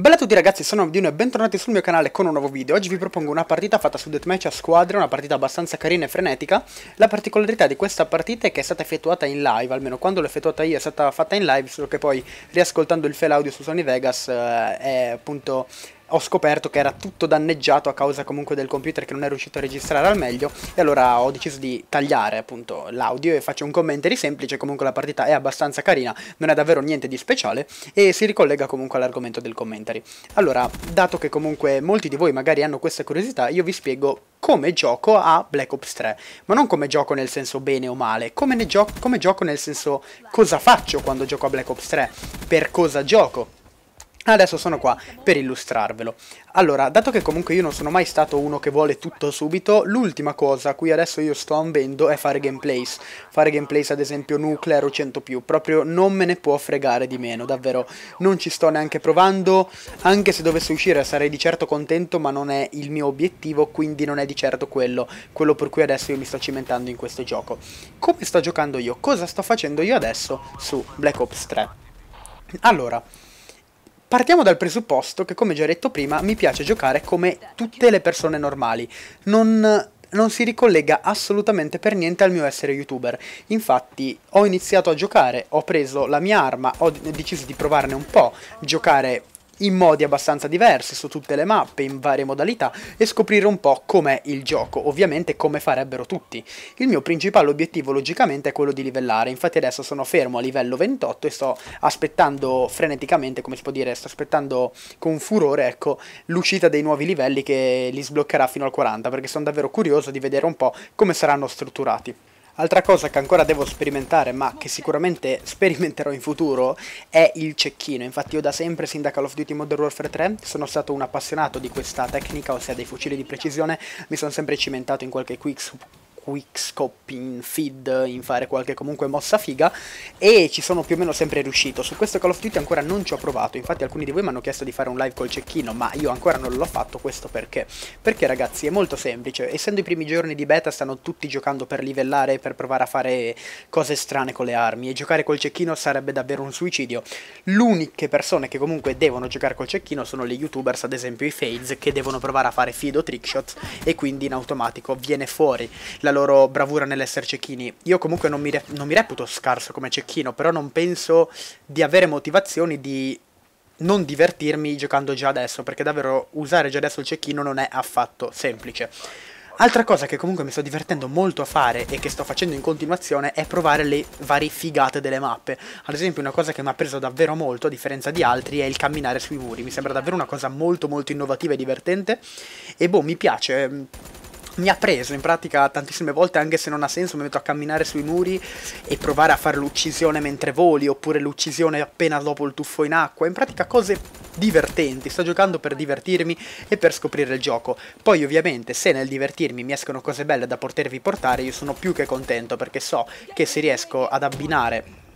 Bella a tutti ragazzi, sono Avdino e bentornati sul mio canale con un nuovo video. Oggi vi propongo una partita fatta su Deathmatch a squadre, una partita abbastanza carina e frenetica. La particolarità di questa partita è che è stata effettuata in live, almeno quando l'ho effettuata io è stata fatta in live, solo che poi riascoltando il fail audio su Sony Vegas eh, è appunto ho scoperto che era tutto danneggiato a causa comunque del computer che non è riuscito a registrare al meglio e allora ho deciso di tagliare appunto l'audio e faccio un commentary semplice, comunque la partita è abbastanza carina, non è davvero niente di speciale e si ricollega comunque all'argomento del commentary. Allora, dato che comunque molti di voi magari hanno questa curiosità, io vi spiego come gioco a Black Ops 3, ma non come gioco nel senso bene o male, come, gio come gioco nel senso cosa faccio quando gioco a Black Ops 3, per cosa gioco Ah, adesso sono qua per illustrarvelo. Allora, dato che comunque io non sono mai stato uno che vuole tutto subito, l'ultima cosa a cui adesso io sto ambendo è fare gameplays. Fare gameplays ad esempio Nuclear o 100+, proprio non me ne può fregare di meno, davvero. Non ci sto neanche provando, anche se dovesse uscire sarei di certo contento, ma non è il mio obiettivo, quindi non è di certo quello, quello per cui adesso io mi sto cimentando in questo gioco. Come sto giocando io? Cosa sto facendo io adesso su Black Ops 3? Allora... Partiamo dal presupposto che, come già detto prima, mi piace giocare come tutte le persone normali. Non non si ricollega assolutamente per niente al mio essere youtuber. Infatti ho iniziato a giocare, ho preso la mia arma, ho deciso di provarne un po', giocare in modi abbastanza diversi su tutte le mappe, in varie modalità e scoprire un po' com'è il gioco, ovviamente come farebbero tutti. Il mio principale obiettivo logicamente è quello di livellare, infatti adesso sono fermo a livello 28 e sto aspettando freneticamente, come si può dire, sto aspettando con furore ecco, l'uscita dei nuovi livelli che li sbloccherà fino al 40 perché sono davvero curioso di vedere un po' come saranno strutturati. Altra cosa che ancora devo sperimentare, ma che sicuramente sperimenterò in futuro, è il cecchino. Infatti io da sempre, sin da Call of Duty Modern Warfare 3, sono stato un appassionato di questa tecnica, ossia dei fucili di esatto. precisione. Mi sono sempre cimentato in qualche quick quick in feed, in fare qualche comunque mossa figa e ci sono più o meno sempre riuscito. Su questo Call of Duty ancora non ci ho provato, infatti alcuni di voi mi hanno chiesto di fare un live col cecchino, ma io ancora non l'ho fatto, questo perché? Perché ragazzi è molto semplice, essendo i primi giorni di beta stanno tutti giocando per livellare per provare a fare cose strane con le armi e giocare col cecchino sarebbe davvero un suicidio. L'uniche persone che comunque devono giocare col cecchino sono le youtubers, ad esempio i fades, che devono provare a fare feed o trickshot e quindi in automatico viene fuori la loro loro bravura nell'essere cecchini. Io comunque non mi, re- non mi reputo scarso come cecchino, però non penso di avere motivazioni di non divertirmi giocando già adesso, perché davvero usare già adesso il cecchino non è affatto semplice. Altra cosa che comunque mi sto divertendo molto a fare e che sto facendo in continuazione è provare le varie figate delle mappe. Ad esempio una cosa che mi ha preso davvero molto, a differenza di altri, è il camminare sui muri. Mi sembra davvero una cosa molto molto innovativa e divertente e boh, mi piace ehm, mi ha preso in pratica tantissime volte, anche se non ha senso, mi metto a camminare sui muri e provare a fare l'uccisione mentre voli, oppure l'uccisione appena dopo il tuffo in acqua, in pratica cose divertenti, sto giocando per divertirmi e per scoprire il gioco. Poi ovviamente se nel divertirmi mi escono cose belle da potervi portare, io sono più che contento perché so che se riesco ad abbinare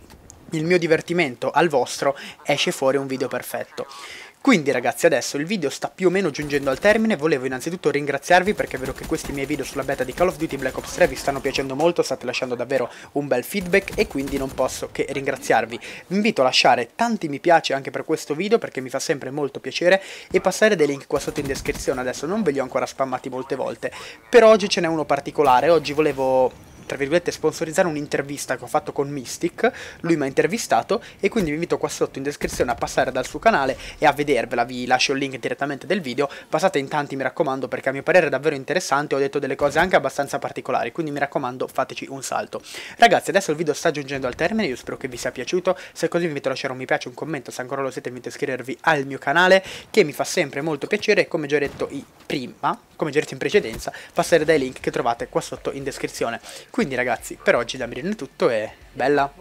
il mio divertimento al vostro esce fuori un video perfetto. Quindi ragazzi adesso il video sta più o meno giungendo al termine, volevo innanzitutto ringraziarvi perché è vero che questi miei video sulla beta di Call of Duty Black Ops 3 vi stanno piacendo molto, state lasciando davvero un bel feedback e quindi non posso che ringraziarvi. Vi invito a lasciare tanti mi piace anche per questo video perché mi fa sempre molto piacere e passare dei link qua sotto in descrizione, adesso non ve li ho ancora spammati molte volte, però oggi ce n'è uno particolare, oggi volevo tra virgolette, sponsorizzare un'intervista che ho fatto con Mystic, lui mi ha intervistato e quindi vi invito qua sotto in descrizione a passare dal suo canale e a vedervela, vi lascio il link direttamente del video, passate in tanti mi raccomando perché a mio parere è davvero interessante, ho detto delle cose anche abbastanza particolari, quindi mi raccomando fateci un salto. Ragazzi adesso il video sta giungendo al termine, io spero che vi sia piaciuto, se è così vi invito a lasciare un mi piace, un commento, se ancora lo siete invito a iscrivervi al mio canale che mi fa sempre molto piacere e come già detto prima, come già detto in precedenza, passare dai link che trovate qua sotto in descrizione. Quindi ragazzi, per oggi da Mirin è tutto e bella!